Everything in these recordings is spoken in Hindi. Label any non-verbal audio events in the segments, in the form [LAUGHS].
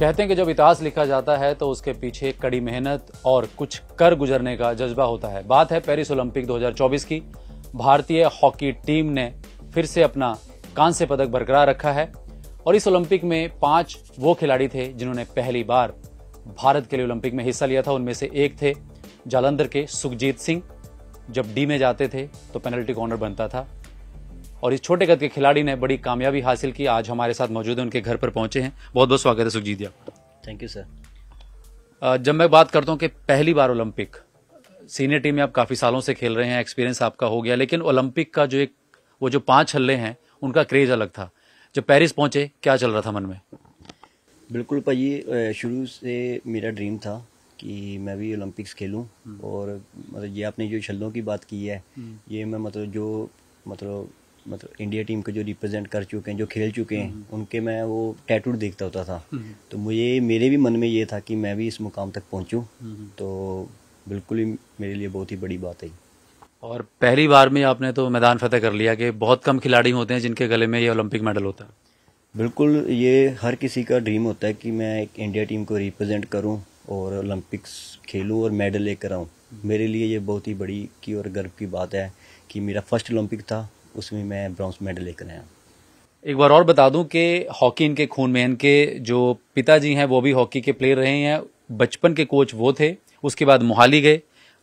कहते हैं कि जब इतिहास लिखा जाता है तो उसके पीछे कड़ी मेहनत और कुछ कर गुजरने का जज्बा होता है बात है पेरिस ओलंपिक 2024 की भारतीय हॉकी टीम ने फिर से अपना कांस्य पदक बरकरार रखा है और इस ओलंपिक में पांच वो खिलाड़ी थे जिन्होंने पहली बार भारत के लिए ओलंपिक में हिस्सा लिया था उनमें से एक थे जालंधर के सुखजीत सिंह जब डी में जाते थे तो पेनल्टी कॉर्नर बनता था और इस छोटे कद के खिलाड़ी ने बड़ी कामयाबी हासिल की आज हमारे साथ मौजूद है उनके घर पर पहुंचे हैं बहुत बहुत स्वागत है Sukhjeet ji thank you sir जब मैं बात करता हूँ कि पहली बार ओलंपिक सीनियर टीम में आप काफ़ी सालों से खेल रहे हैं एक्सपीरियंस आपका हो गया लेकिन ओलंपिक का जो एक वो जो पांच हल्ले हैं उनका क्रेज अलग था जब पेरिस पहुंचे क्या चल रहा था मन में बिल्कुल भाई शुरू से मेरा ड्रीम था कि मैं भी ओलंपिक्स खेलूं हम्म। और मतलब ये आपने जो छलों की बात की है हम्म। ये मैं मतलब जो मतलब मतलब इंडिया टीम को जो रिप्रेजेंट कर चुके हैं जो खेल चुके हैं हम्म। उनके मैं वो टैटूड देखता होता था हम्म। तो मुझे मेरे भी मन में ये था कि मैं भी इस मुकाम तक पहुंचूं हम्म। तो बिल्कुल ही मेरे लिए बहुत ही बड़ी बात है और पहली बार में आपने तो मैदान फतेह कर लिया कि बहुत कम खिलाड़ी होते हैं जिनके गले में ये ओलंपिक मेडल होता है बिल्कुल ये हर किसी का ड्रीम होता है कि मैं एक इंडिया टीम को रिप्रजेंट करूँ और ओलंपिक्स खेलूँ और मेडल लेकर आऊँ मेरे लिए ये बहुत ही बड़ी की और गर्व की बात है कि मेरा फर्स्ट ओलंपिक था उसमें मैं ब्रॉन्ज मेडल लेकर आया एक बार और बता दूं कि हॉकी इनके खून में इनके जो पिताजी हैं वो भी हॉकी के प्लेयर रहे हैं बचपन के कोच वो थे उसके बाद मोहाली गए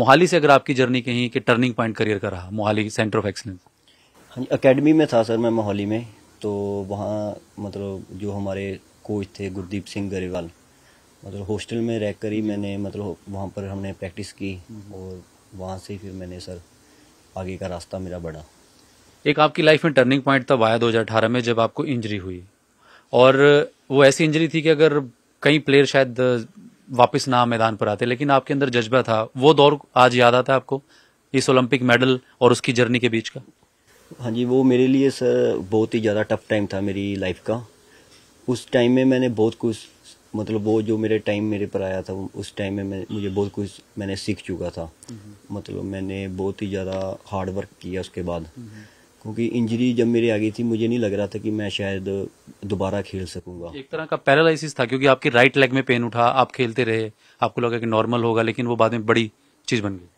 मोहाली से अगर आपकी जर्नी कहीं कि टर्निंग पॉइंट करियर का रहा मोहाली सेंटर ऑफ एक्सलेंस हाँ जी अकेडमी में था सर मैं मोहाली में तो वहाँ मतलब जो हमारे कोच थे गुरदीप सिंह गरेवाल मतलब हॉस्टल में रह कर ही मैंने मतलब वहाँ पर हमने प्रैक्टिस की हम्म। और वहाँ से फिर मैंने सर आगे का रास्ता मेरा बढ़ा एक आपकी लाइफ में टर्निंग पॉइंट तब आया दो में जब आपको इंजरी हुई और वो ऐसी इंजरी थी कि अगर कई प्लेयर शायद वापस ना मैदान पर आते लेकिन आपके अंदर जज्बा था वो दौर आज याद आता है आपको इस ओलंपिक मेडल और उसकी जर्नी के बीच का हाँ जी वो मेरे लिए सर बहुत ही ज़्यादा टफ टाइम था मेरी लाइफ का उस टाइम में मैंने बहुत कुछ मतलब वो जो मेरे टाइम मेरे पर आया था उस टाइम में मैं मुझे बहुत कुछ मैंने सीख चुका था हम्म। मतलब मैंने बहुत ही ज़्यादा हार्ड वर्क किया उसके बाद हम्म। क्योंकि इंजरी जब मेरे आ गई थी मुझे नहीं लग रहा था कि मैं शायद दोबारा खेल सकूंगा एक तरह का पैरालिसिस था क्योंकि आपके राइट लेग में पेन उठा आप खेलते रहे आपको लगा कि नॉर्मल होगा लेकिन वो बाद में बड़ी चीज़ बन गई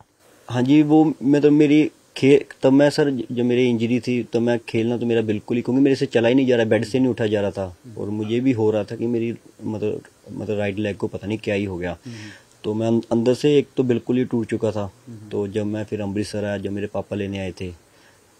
हाँ जी वो मतलब तो मेरी खेल तब मैं सर जब मेरी इंजरी थी तो मैं खेलना तो मेरा बिल्कुल ही क्योंकि मेरे से चला ही नहीं जा रहा बेड से नहीं उठा जा रहा था और मुझे भी हो रहा था कि मेरी मतलब मतलब राइट लेग को पता नहीं क्या ही हो गया तो मैं अं-, अंदर से एक तो बिल्कुल ही टूट चुका था तो जब मैं फिर अमृतसर आया जब मेरे पापा लेने आए थे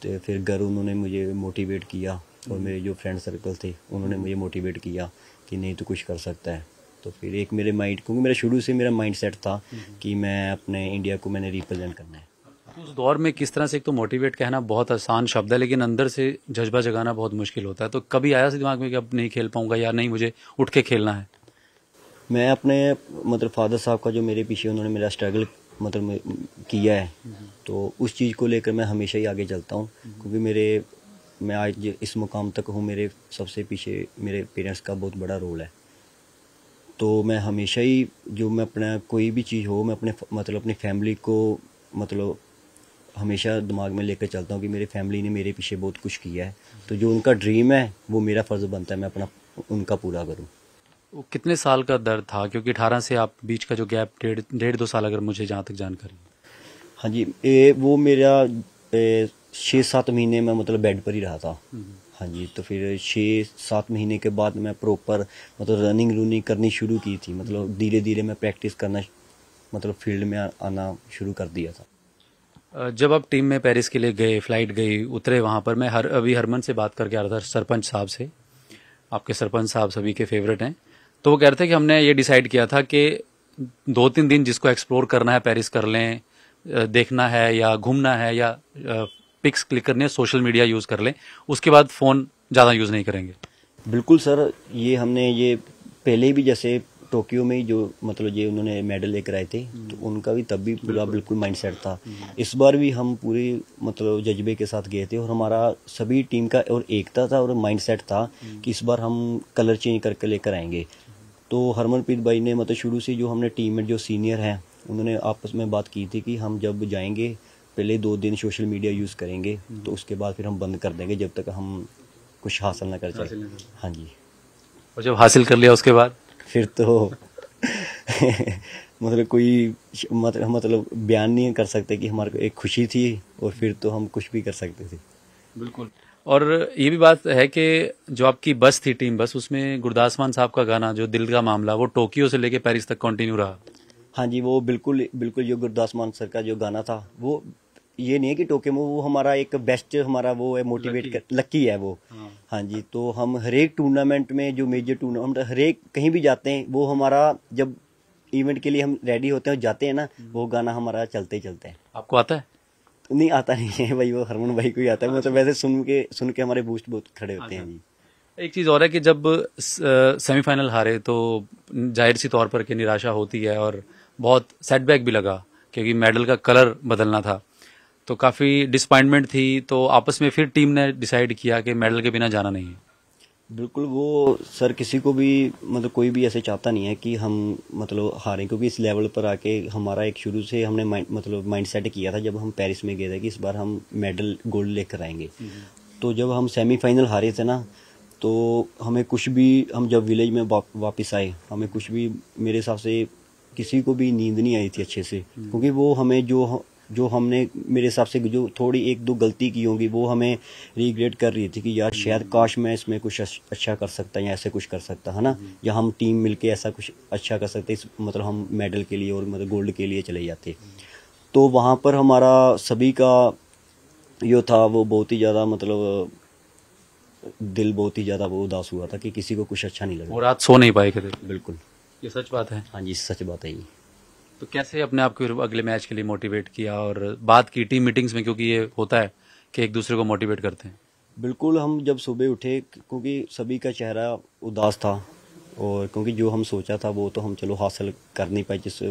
तो फिर घर उन्होंने मुझे मोटिवेट किया और हम्म। मेरे जो फ्रेंड सर्कल थे उन्होंने मुझे मोटिवेट किया कि नहीं तो कुछ कर सकता है तो फिर एक मेरे माइंड क्योंकि मेरा शुरू से मेरा माइंड सेट था हम्म। कि मैं अपने इंडिया को मैंने रिप्रेजेंट करना है तो उस दौर में किस तरह से एक तो मोटिवेट कहना बहुत आसान शब्द है लेकिन अंदर से जज्बा जगाना बहुत मुश्किल होता है तो कभी आया दिमाग में कि अब नहीं खेल पाऊंगा या नहीं मुझे उठ के खेलना है मैं अपने मतलब फादर साहब का जो मेरे पीछे उन्होंने मेरा स्ट्रगल मतलब किया है तो उस चीज़ को लेकर मैं हमेशा ही आगे चलता हूँ क्योंकि मेरे मैं आज इस मुकाम तक हूँ मेरे सबसे पीछे मेरे पेरेंट्स का बहुत बड़ा रोल है तो मैं हमेशा ही जो मैं अपना कोई भी चीज़ हो मैं अपने मतलब अपनी फैमिली को मतलब हमेशा दिमाग में लेकर चलता हूँ कि मेरे फैमिली ने मेरे पीछे बहुत कुछ किया है तो जो उनका ड्रीम है वो मेरा फ़र्ज़ बनता है मैं अपना उनका पूरा करूँ वो कितने साल का दर्द था क्योंकि अठारह से आप बीच का जो गैप डेढ़ डेढ़ दो साल अगर मुझे जहाँ तक जानकारी हाँ जी ए, वो मेरा छः सात महीने में मतलब बेड पर ही रहा था हम्म। हाँ जी तो फिर छः सात महीने के बाद मैं प्रॉपर मतलब रनिंग रूनिंग करनी शुरू की थी मतलब हम्म। धीरे धीरे मैं प्रैक्टिस करना मतलब फील्ड में आना शुरू कर दिया था जब आप टीम में पेरिस के लिए गए फ्लाइट गई उतरे वहाँ पर मैं हर अभी हरमन से बात करके आ रहा था सरपंच साहब से आपके सरपंच साहब सभी के फेवरेट हैं तो वो कह रहे थे कि हमने ये डिसाइड किया था कि दो तीन दिन जिसको एक्सप्लोर करना है पेरिस कर लें देखना है या घूमना है या पिक्स क्लिक करने सोशल मीडिया यूज़ कर लें उसके बाद फ़ोन ज़्यादा यूज़ नहीं करेंगे बिल्कुल सर ये हमने ये पहले भी जैसे टोक्यो में जो मतलब ये उन्होंने मेडल लेकर आए थे तो हम्म। उनका भी तब भी पूरा बिल्कुल माइंडसेट था हम्म। इस बार भी हम पूरे मतलब जज्बे के साथ गए थे और हमारा सभी टीम का और एकता था और माइंडसेट था हम्म। कि इस बार हम कलर चेंज करके लेकर आएंगे तो हरमनप्रीत भाई ने मतलब शुरू से जो हमने टीम में जो सीनियर हैं उन्होंने आपस में बात की थी कि हम जब जाएंगे पहले दो दिन सोशल मीडिया यूज़ करेंगे तो उसके बाद फिर हम बंद कर देंगे जब तक हम कुछ हासिल ना कर सकें हाँ जी और जब हासिल कर लिया उसके बाद फिर तो मतलब कोई मतलब बयान नहीं कर सकते कि हमारे को एक खुशी थी और फिर तो हम कुछ भी कर सकते थे बिल्कुल और ये भी बात है कि जो आपकी बस थी टीम बस उसमें गुरदास मान साहब का गाना जो दिल का मामला वो टोक्यो से लेके पेरिस तक कंटिन्यू रहा हाँ जी वो बिल्कुल बिल्कुल जो गुरदास मान सर का जो गाना था वो ये नहीं है कि में वो हमारा एक बेस्ट हमारा वो है मोटिवेट कर लकी है वो हाँ, हाँ जी तो हम हरेक टूर्नामेंट में जो मेजर टूर्नामेंट हरेक कहीं भी जाते हैं वो हमारा जब इवेंट के लिए हम रेडी होते हैं जाते हैं ना हम्म। वो गाना हमारा चलते चलते हैं आपको आता है नहीं आता नहीं है भाई वो हरमन भाई को ही आता है मतलब अच्छा। वैसे सुन के सुन के हमारे बूस्ट बहुत खड़े होते हैं अच्छा। जी एक चीज़ और है कि जब सेमीफाइनल हारे तो जाहिर सी तौर पर कि निराशा होती है और बहुत सेटबैक भी लगा क्योंकि मेडल का कलर बदलना था तो काफ़ी डिसपॉइंटमेंट थी तो आपस में फिर टीम ने डिसाइड किया कि मेडल के बिना जाना नहीं है बिल्कुल वो सर किसी को भी मतलब कोई भी ऐसे चाहता नहीं है कि हम मतलब हारें क्योंकि इस लेवल पर आके हमारा एक शुरू से हमने मतलब माइंड सेट किया था जब हम पेरिस में गए थे कि इस बार हम मेडल गोल्ड लेकर आएंगे हम्म। तो जब हम सेमीफाइनल हारे थे ना तो हमें कुछ भी हम जब विलेज में वापस आए हमें कुछ भी मेरे हिसाब से किसी को भी नींद नहीं आई थी अच्छे से हम्म। क्योंकि वो हमें जो जो हमने मेरे हिसाब से जो थोड़ी एक दो गलती की होगी वो हमें रिग्रेट कर रही थी कि यार शायद हम्म। काश मैं इसमें कुछ अच्छा कर सकता या ऐसे कुछ कर सकता है ना हम्म। या हम टीम मिलके ऐसा कुछ अच्छा कर सकते इस मतलब हम मेडल के लिए और मतलब गोल्ड के लिए चले जाते हम्म। तो वहाँ पर हमारा सभी का जो था वो बहुत ही ज़्यादा मतलब दिल बहुत ही ज़्यादा वो उदास हुआ था कि किसी को कुछ अच्छा नहीं लगा और रात सो नहीं पाए थे बिल्कुल ये सच बात है हाँ जी सच बात है ये तो कैसे अपने आप को अगले मैच के लिए मोटिवेट किया और बात की टीम मीटिंग्स में क्योंकि ये होता है कि एक दूसरे को मोटिवेट करते हैं बिल्कुल हम जब सुबह उठे क्योंकि सभी का चेहरा उदास था और क्योंकि जो हम सोचा था वो तो हम चलो हासिल कर नहीं पाए जिस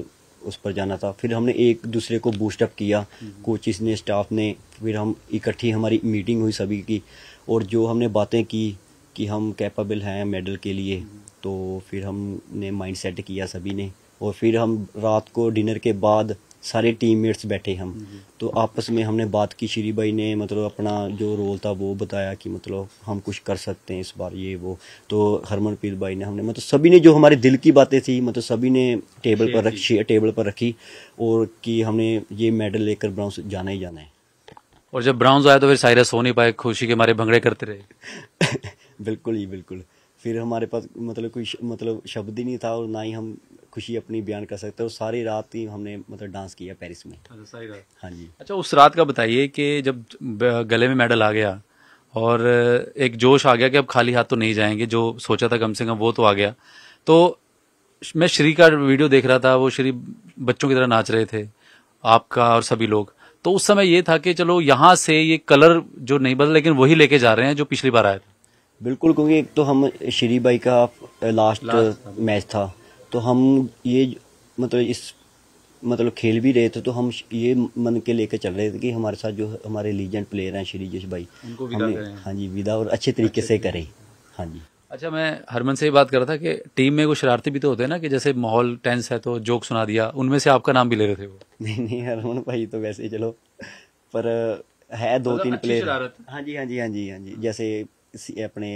उस पर जाना था फिर हमने एक दूसरे को बूस्टअप किया कोचिस हम्म। ने स्टाफ ने फिर हम इकट्ठी हमारी मीटिंग हुई सभी की और जो हमने बातें की कि हम कैपेबल हैं मेडल के लिए हम्म। तो फिर हमने माइंड सेट किया सभी ने और फिर हम रात को डिनर के बाद सारे टीम मेट्स बैठे हम तो आपस में हमने बात की श्री भाई ने मतलब अपना जो रोल था वो बताया कि मतलब हम कुछ कर सकते हैं इस बार ये वो तो हरमनप्रीत भाई ने हमने मतलब सभी ने जो हमारे दिल की बातें थी मतलब सभी ने टेबल पर रखी टेबल पर रखी और कि हमने ये मेडल लेकर ब्राउन्स जाना ही जाना है और जब ब्राउन्स आया तो फिर साइरस हो नहीं पाए खुशी के हमारे भंगड़े करते रहे [LAUGHS] बिल्कुल ही बिल्कुल फिर हमारे पास मतलब कोई मतलब शब्द ही नहीं था और ना ही हम खुशी अपनी बयान कर सकते हो सारी रात ही हमने मतलब डांस किया पेरिस में अच्छा, सारी रात हाँ जी अच्छा उस रात का बताइए कि जब गले में मेडल आ गया और एक जोश आ गया कि अब खाली हाथ तो नहीं जाएंगे जो सोचा था कम से कम वो तो आ गया तो मैं श्री का वीडियो देख रहा था वो श्री बच्चों की तरह नाच रहे थे आपका और सभी लोग तो उस समय ये था कि चलो यहाँ से ये कलर जो नहीं बदला लेकिन वही लेके जा रहे हैं जो पिछली बार आए था बिल्कुल क्योंकि एक तो हम श्री भाई का लास्ट, लास्ट मैच था तो हम ये मतलब इस मतलब खेल भी रहे थे तो हम ये मन के लेकर चल रहे थे कि हमारे साथ जो हमारे लीजेंड प्लेयर हैं श्रीजेश भाई उनको विदा हाँ जी विदा और अच्छे तरीके से करें हाँ जी अच्छा मैं हरमन से ही बात कर रहा था कि टीम में कुछ शरारती भी तो होते हैं ना कि जैसे माहौल टेंस है तो जोक सुना दिया उनमें से आपका नाम भी ले रहे थे वो नहीं नहीं हरमन भाई तो वैसे ही चलो पर है दो मतलब तीन प्लेयर हाँ जी हाँ जी हाँ जी हाँ जी जैसे अपने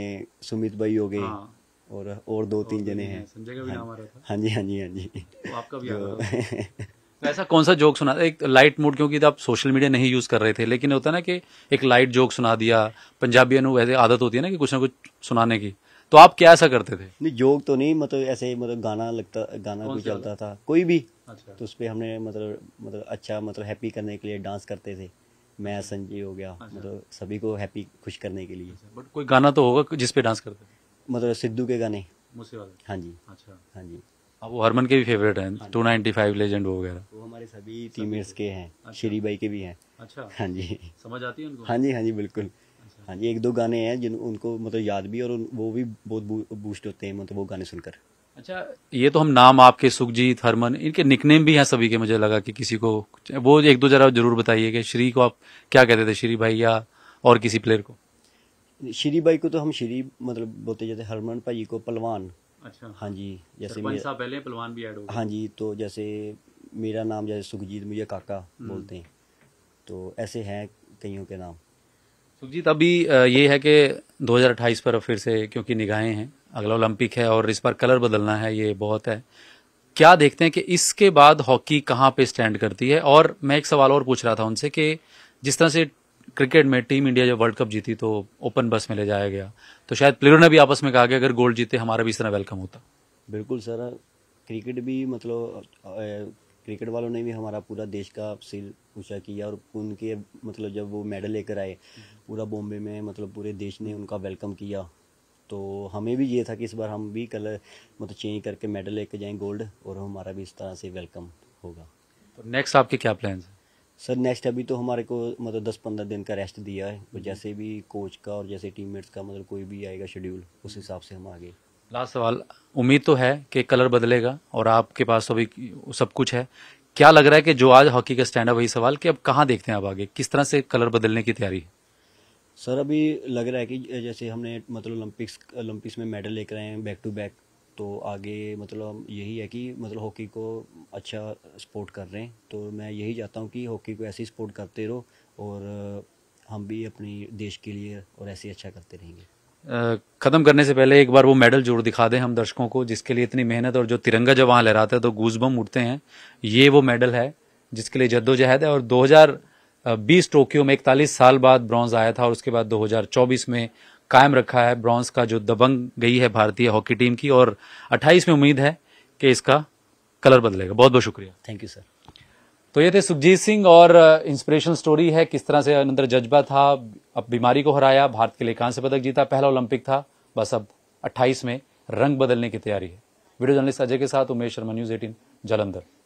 सुमित भाई हो गए हाँ। और और दो तीन जने हैं का हाँ, हाँ जी हाँ जी हाँ जी तो आपका तो [LAUGHS] तो ऐसा कौन सा जोक सुना एक लाइट मूड क्योंकि आप सोशल मीडिया नहीं यूज कर रहे थे लेकिन होता ना कि एक लाइट जोक सुना दिया पंजाबियों को वैसे आदत होती है ना कि कुछ ना कुछ सुनाने की तो आप क्या ऐसा करते थे नहीं जोक तो नहीं मतलब ऐसे मतलब गाना लगता गाना कोई चलता था कोई भी अच्छा। तो उस पर हमने मतलब मतलब अच्छा मतलब हैप्पी करने के लिए डांस करते थे मैं संजय हो गया अच्छा। मतलब सभी को हैप्पी खुश करने के लिए बट अच्छा, कोई गाना तो होगा जिस पे डांस करते मतलब सिद्धू के गाने हाँ जी अच्छा हाँ जी हाँ वो हरमन के भी फेवरेट हैं टू नाइनटी फाइव लेजेंड वो वगैरह वो हमारे सभी टीमेट्स के हैं अच्छा। श्री भाई के भी हैं अच्छा हाँ जी समझ आती है उनको हाँ जी हाँ जी बिल्कुल अच्छा। हाँ जी एक दो गाने हैं जिन उनको मतलब याद भी और वो भी बहुत बूस्ट होते हैं मतलब वो गाने सुनकर अच्छा ये तो हम नाम आपके सुखजीत हरमन इनके निकनेम भी हैं सभी के मुझे लगा कि किसी को वो एक दो जरा जरूर बताइए कि श्री को आप क्या कहते थे श्री भाई या और किसी प्लेयर को श्री भाई को तो हम श्री मतलब बोलते जाते हरमन भाई को पलवान अच्छा हाँ जी जैसे पहले पलवान भी ऐड हो हाँ जी तो जैसे मेरा नाम जैसे सुखजीत मुझे काका बोलते हैं तो ऐसे हैं कईयों के नाम सुखजीत अभी ये है कि 2028 पर फिर से क्योंकि निगाहें हैं अगला ओलंपिक है और इस पर कलर बदलना है ये बहुत है क्या देखते हैं कि इसके बाद हॉकी कहाँ पे स्टैंड करती है और मैं एक सवाल और पूछ रहा था उनसे कि जिस तरह से क्रिकेट में टीम इंडिया जब वर्ल्ड कप जीती तो ओपन बस में ले जाया गया तो शायद प्लेयर ने भी आपस में कहा कि अगर गोल्ड जीते हमारा भी इस तरह वेलकम होता बिल्कुल सर क्रिकेट भी मतलब क्रिकेट वालों ने भी हमारा पूरा देश का सिर ऊंचा किया और उनके मतलब जब वो मेडल लेकर आए पूरा बॉम्बे में मतलब पूरे देश ने उनका वेलकम किया तो हमें भी ये था कि इस बार हम भी कलर मतलब चेंज करके मेडल लेके जाएं गोल्ड और हमारा भी इस तरह से वेलकम होगा तो नेक्स्ट आपके क्या प्लान्स हैं सर नेक्स्ट अभी तो हमारे को मतलब दस पंद्रह दिन का रेस्ट दिया है तो जैसे भी कोच का और जैसे टीममेट्स का मतलब कोई भी आएगा शेड्यूल उस हिसाब से हम आगे लास्ट सवाल उम्मीद तो है कि कलर बदलेगा और आपके पास अभी सब कुछ है क्या लग रहा है कि जो आज हॉकी का स्टैंड है वही सवाल कि अब कहाँ देखते हैं आप आगे किस तरह से कलर बदलने की तैयारी सर अभी लग रहा है कि जैसे हमने मतलब ओलंपिक्स ओलंपिक्स में मेडल लेकर आए हैं बैक टू बैक तो आगे मतलब यही है कि मतलब हॉकी को अच्छा सपोर्ट कर रहे हैं तो मैं यही चाहता हूँ कि हॉकी को ऐसे सपोर्ट करते रहो और हम भी अपनी देश के लिए और ऐसे अच्छा करते रहेंगे ख़त्म करने से पहले एक बार वो मेडल जरूर दिखा दें हम दर्शकों को जिसके लिए इतनी मेहनत और जो तिरंगा जब वहाँ लहराते हैं तो गूजबम उठते हैं ये वो मेडल है जिसके लिए जद्दोजहद है और 2020 टोक्यो में इकतालीस साल बाद ब्रॉन्ज आया था और उसके बाद 2024 में कायम रखा है ब्रॉन्ज का जो दबंग गई है भारतीय हॉकी टीम की और 28 में उम्मीद है कि इसका कलर बदलेगा बहुत बहुत शुक्रिया थैंक यू सर तो ये थे सुखजीत सिंह और इंस्पिरेशनल स्टोरी है किस तरह से अंदर जज्बा था अब बीमारी को हराया भारत के लिए कांस्य पदक जीता पहला ओलंपिक था बस अब 28 में रंग बदलने की तैयारी है वीडियो जर्नलिस्ट अजय के साथ उमेश शर्मा न्यूज एटीन जलंधर